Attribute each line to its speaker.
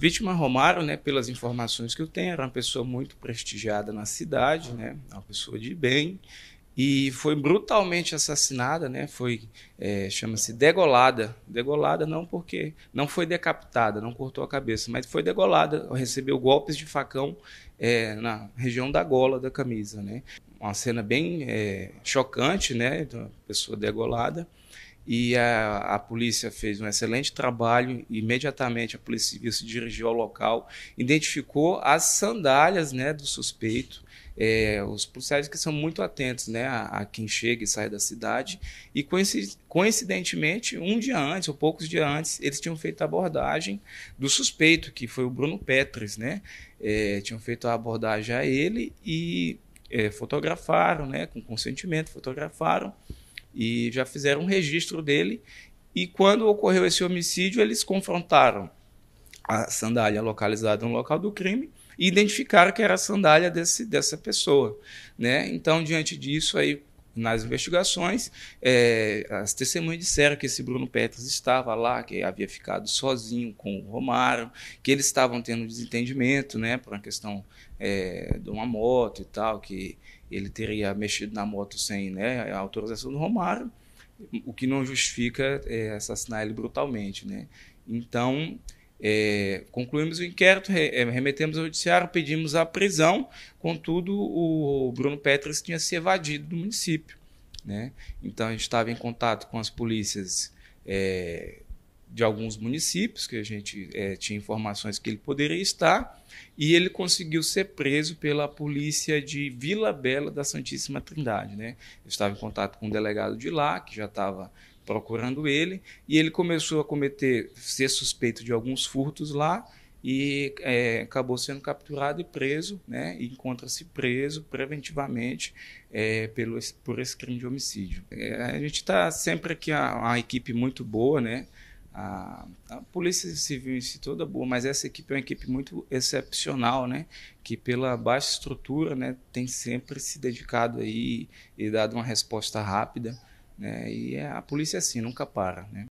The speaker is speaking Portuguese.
Speaker 1: Vítima Romário, né, pelas informações que eu tenho, era uma pessoa muito prestigiada na cidade, né, uma pessoa de bem, e foi brutalmente assassinada, né, foi, é, chama-se degolada, degolada não porque, não foi decapitada, não cortou a cabeça, mas foi degolada, recebeu golpes de facão é, na região da gola da camisa, né, uma cena bem é, chocante, né, de uma pessoa degolada, e a, a, polícia fez um excelente trabalho. Imediatamente a Polícia Civil se dirigiu ao local, identificou as sandálias né, do suspeito. É, os policiais que são muito atentos né, a, a, quem chega e sai da cidade. E coincidentemente, um dia antes, ou poucos dias antes, eles tinham feito a abordagem do suspeito, que foi o Bruno Petres. Né? É, tinham feito a abordagem a ele e é, fotografaram, né, com consentimento, fotografaram e já fizeram um registro dele. E quando ocorreu esse homicídio, eles confrontaram a sandália localizada no local do crime e identificaram que era a sandália desse, dessa pessoa. Né? Então, diante disso, aí nas investigações, é, as testemunhas disseram que esse Bruno Petras estava lá, que havia ficado sozinho com o Romário, que eles estavam tendo desentendimento, né, por uma questão é, de uma moto e tal, que ele teria mexido na moto sem né, a autorização do Romário, o que não justifica é, assassinar ele brutalmente, né? Então é, concluímos o inquérito, é, remetemos ao judiciário, pedimos a prisão, contudo, o Bruno Petras tinha se evadido do município. Né? Então, a gente estava em contato com as polícias é, de alguns municípios, que a gente é, tinha informações que ele poderia estar, e ele conseguiu ser preso pela polícia de Vila Bela da Santíssima Trindade. Né? Eu estava em contato com um delegado de lá, que já estava procurando ele, e ele começou a cometer, ser suspeito de alguns furtos lá, e é, acabou sendo capturado e preso, né? E encontra-se preso preventivamente é, pelo, por esse crime de homicídio. É, a gente está sempre aqui a, uma equipe muito boa, né? A, a, polícia civil em si toda boa, mas essa equipe é uma equipe muito excepcional, né? Que pela baixa estrutura, né, tem sempre se dedicado aí e dado uma resposta rápida. Né? E é, a polícia é assim, nunca para. Né?